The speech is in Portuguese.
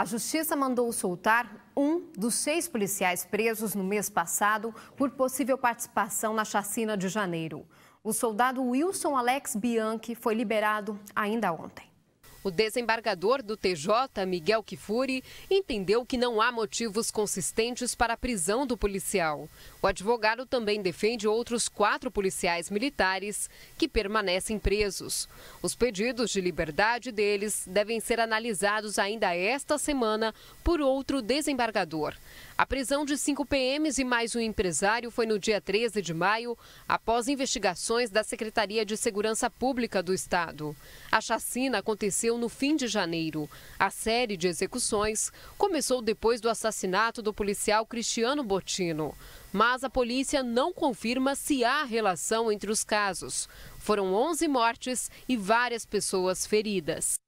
A justiça mandou soltar um dos seis policiais presos no mês passado por possível participação na chacina de janeiro. O soldado Wilson Alex Bianchi foi liberado ainda ontem. O desembargador do TJ, Miguel Kifuri, entendeu que não há motivos consistentes para a prisão do policial. O advogado também defende outros quatro policiais militares que permanecem presos. Os pedidos de liberdade deles devem ser analisados ainda esta semana por outro desembargador. A prisão de cinco PMs e mais um empresário foi no dia 13 de maio, após investigações da Secretaria de Segurança Pública do Estado. A chacina aconteceu aconteceu no fim de janeiro. A série de execuções começou depois do assassinato do policial Cristiano Botino. Mas a polícia não confirma se há relação entre os casos. Foram 11 mortes e várias pessoas feridas.